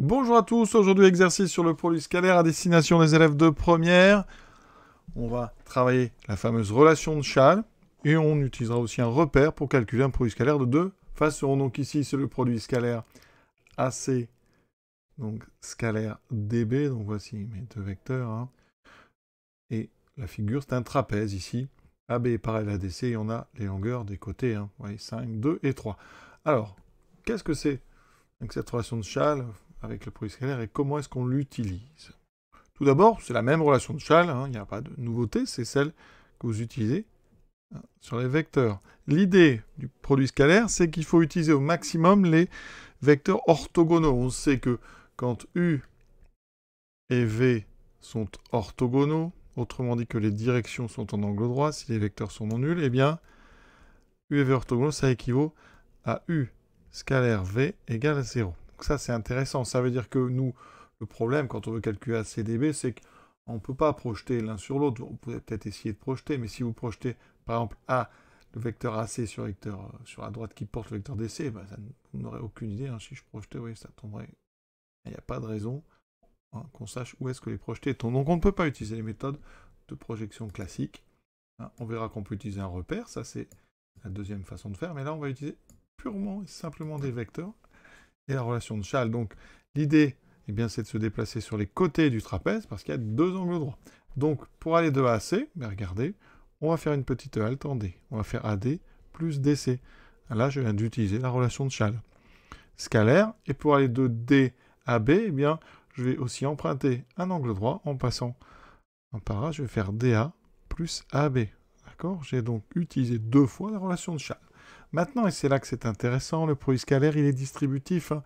Bonjour à tous, aujourd'hui exercice sur le produit scalaire à destination des élèves de première. On va travailler la fameuse relation de châle et on utilisera aussi un repère pour calculer un produit scalaire de deux façons. Donc ici c'est le produit scalaire AC, donc scalaire DB, donc voici mes deux vecteurs. Hein. Et la figure c'est un trapèze ici, AB est parallèle à DC et on a les longueurs des côtés, hein. vous voyez 5, 2 et 3. Alors, qu'est-ce que c'est cette relation de châle avec le produit scalaire, et comment est-ce qu'on l'utilise. Tout d'abord, c'est la même relation de Schall, hein, il n'y a pas de nouveauté, c'est celle que vous utilisez hein, sur les vecteurs. L'idée du produit scalaire, c'est qu'il faut utiliser au maximum les vecteurs orthogonaux. On sait que quand U et V sont orthogonaux, autrement dit que les directions sont en angle droit, si les vecteurs sont non nuls, et eh bien, U et V orthogonaux, ça équivaut à U scalaire V égale à 0 ça, c'est intéressant. Ça veut dire que nous, le problème, quand on veut calculer ACDB, c'est qu'on ne peut pas projeter l'un sur l'autre. On pourrait peut-être essayer de projeter, mais si vous projetez, par exemple, A, le vecteur AC euh, sur, la droite qui porte le vecteur DC, ben, vous n'aurez aucune idée. Hein. Si je projetais, oui, ça tomberait. Il n'y a pas de raison hein, qu'on sache où est-ce que les projetés tombent. Donc on ne peut pas utiliser les méthodes de projection classiques. Hein. On verra qu'on peut utiliser un repère, ça c'est la deuxième façon de faire, mais là on va utiliser purement et simplement des vecteurs et la relation de châle. Donc l'idée, eh bien, c'est de se déplacer sur les côtés du trapèze parce qu'il y a deux angles droits. Donc pour aller de A à C, regardez, on va faire une petite halte en D. On va faire AD plus DC. Ah, là, je viens d'utiliser la relation de châle Scalaire, et pour aller de D à B, eh bien, je vais aussi emprunter un angle droit en passant par A, je vais faire DA plus AB. D'accord J'ai donc utilisé deux fois la relation de châle. Maintenant, et c'est là que c'est intéressant, le produit scalaire, il est distributif. Hein.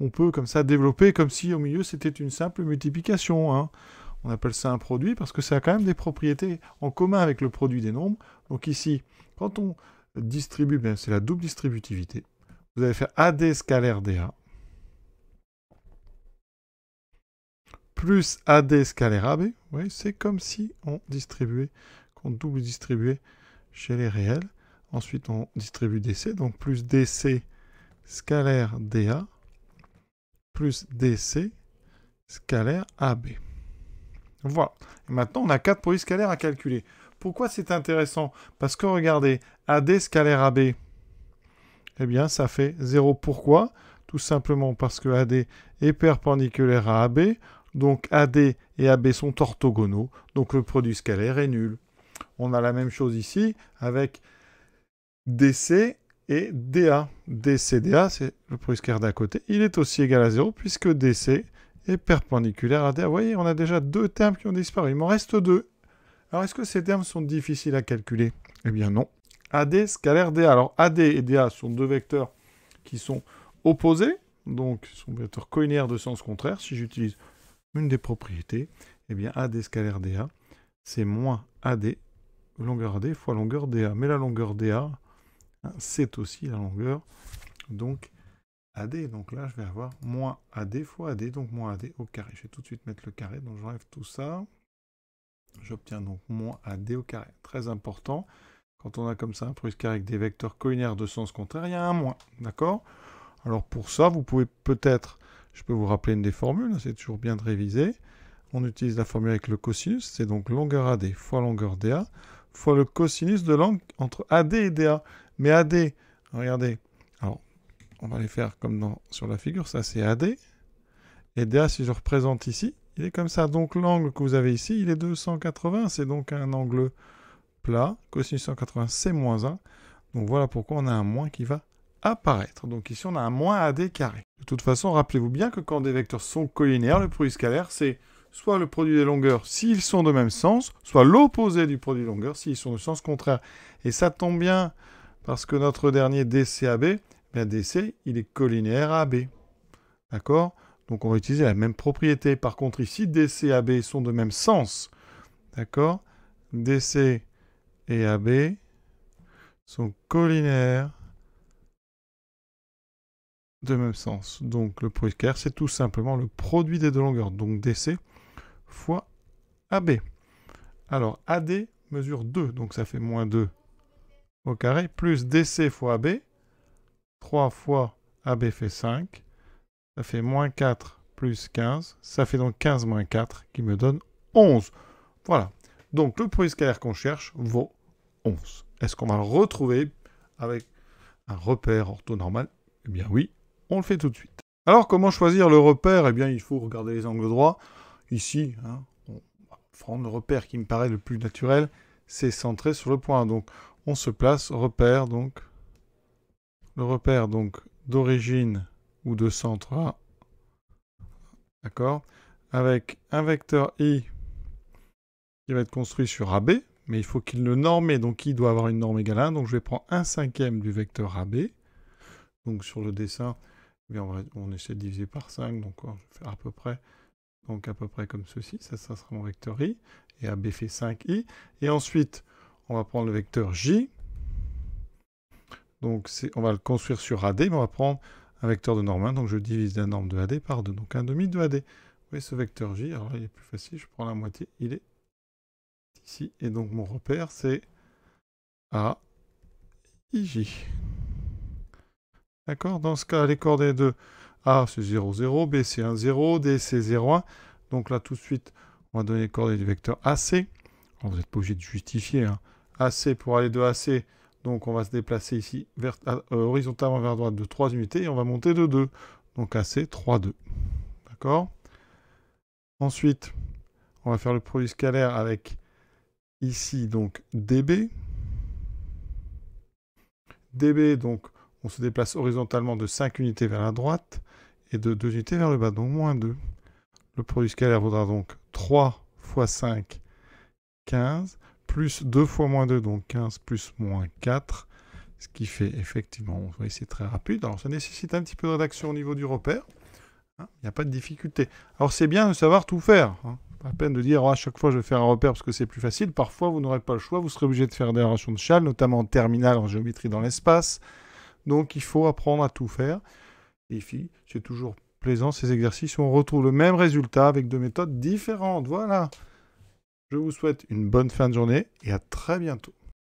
On peut comme ça développer comme si au milieu c'était une simple multiplication. Hein. On appelle ça un produit parce que ça a quand même des propriétés en commun avec le produit des nombres. Donc ici, quand on distribue, ben, c'est la double distributivité. Vous allez faire AD scalaire DA plus AD scalaire AB. Oui, c'est comme si on distribuait, qu'on double distribuait chez les réels. Ensuite, on distribue DC, donc plus DC scalaire DA plus DC scalaire AB. Voilà. maintenant, on a quatre produits scalaires à calculer. Pourquoi c'est intéressant Parce que regardez, AD scalaire AB, eh bien, ça fait 0. Pourquoi Tout simplement parce que AD est perpendiculaire à AB, donc AD et AB sont orthogonaux, donc le produit scalaire est nul. On a la même chose ici avec DC et DA. DCDA, c'est le Pruskaire d'à côté, il est aussi égal à 0 puisque DC est perpendiculaire à DA. Vous voyez, on a déjà deux termes qui ont disparu. Il m'en reste deux. Alors, est-ce que ces termes sont difficiles à calculer Eh bien, non. AD scalaire DA. Alors, AD et DA sont deux vecteurs qui sont opposés, donc sont vecteurs colinéaires de sens contraire. Si j'utilise une des propriétés, eh bien, AD scalaire DA, c'est moins AD, longueur AD fois longueur DA. Mais la longueur DA, Hein, c'est aussi la longueur, donc AD. Donc là, je vais avoir moins AD fois AD, donc moins AD au carré. Je vais tout de suite mettre le carré, donc j'enlève tout ça. J'obtiens donc moins AD au carré. Très important, quand on a comme ça un plus carré avec des vecteurs collinaires de sens contraire, il y a un moins, d'accord Alors pour ça, vous pouvez peut-être, je peux vous rappeler une des formules, hein, c'est toujours bien de réviser. On utilise la formule avec le cosinus, c'est donc longueur AD fois longueur DA fois le cosinus de l'angle entre AD et DA. Mais AD, regardez, alors on va les faire comme dans, sur la figure, ça c'est AD. Et DA, si je représente ici, il est comme ça. Donc l'angle que vous avez ici, il est 280, c'est donc un angle plat. Cosinus 180, c'est moins 1. Donc voilà pourquoi on a un moins qui va apparaître. Donc ici, on a un moins AD carré. De toute façon, rappelez-vous bien que quand des vecteurs sont collinaires, le produit scalaire, c'est soit le produit des longueurs s'ils sont de même sens, soit l'opposé du produit des longueurs s'ils sont de sens contraire. Et ça tombe bien, parce que notre dernier DCAB, eh bien DC, il est collinéaire à AB. D'accord Donc on va utiliser la même propriété. Par contre, ici, DC et AB sont de même sens. D'accord DC et AB sont collinaires de même sens. Donc le produit c'est tout simplement le produit des deux longueurs. Donc DC fois AB. Alors AD mesure 2, donc ça fait moins 2 au carré, plus DC fois AB. 3 fois AB fait 5. Ça fait moins 4 plus 15. Ça fait donc 15 moins 4 qui me donne 11. Voilà. Donc le prix scalaire qu'on cherche vaut 11. Est-ce qu'on va le retrouver avec un repère orthonormal Eh bien oui, on le fait tout de suite. Alors comment choisir le repère Eh bien il faut regarder les angles droits. Ici, hein, on prendre le repère qui me paraît le plus naturel, c'est centré sur le point. Donc on se place repère, donc le repère donc d'origine ou de centre A, d'accord, avec un vecteur I qui va être construit sur AB, mais il faut qu'il le norme, et donc I doit avoir une norme égale à 1, donc je vais prendre un cinquième du vecteur AB, donc sur le dessin, eh on, essaie de diviser par 5, donc on faire à peu près donc à peu près comme ceci, ça, sera mon vecteur i, et AB fait 5i, et ensuite on va prendre le vecteur j, donc on va le construire sur AD, mais on va prendre un vecteur de norme 1, donc je divise la norme de AD par 2, donc un demi de AD. Vous voyez ce vecteur j, alors là, il est plus facile, je prends la moitié, il est ici, et donc mon repère c'est A, IJ. D'accord Dans ce cas, les coordonnées de a c'est 0, 0, B c'est 1, 0, D c'est 0, 1. Donc là tout de suite, on va donner les coordonnées du vecteur AC. vous n'êtes pas obligé de justifier. Hein. AC pour aller de AC, donc on va se déplacer ici ah, euh, horizontalement vers droite de 3 unités et on va monter de 2. Donc AC 3, 2. D'accord Ensuite, on va faire le produit scalaire avec ici donc DB. DB, donc on se déplace horizontalement de 5 unités vers la droite et de 2 unités vers le bas, donc moins 2. Le produit scalaire vaudra donc 3 fois 5, 15, plus 2 fois moins 2, donc 15 plus moins 4, ce qui fait effectivement, vous voyez, c'est très rapide. Alors ça nécessite un petit peu de rédaction au niveau du repère, hein, il n'y a pas de difficulté. Alors c'est bien de savoir tout faire, hein. pas peine de dire oh, à chaque fois je vais faire un repère parce que c'est plus facile, parfois vous n'aurez pas le choix, vous serez obligé de faire des rations de châle, notamment en terminale en géométrie dans l'espace, donc il faut apprendre à tout faire. Et puis, c'est toujours plaisant ces exercices on retrouve le même résultat avec deux méthodes différentes. Voilà. Je vous souhaite une bonne fin de journée et à très bientôt.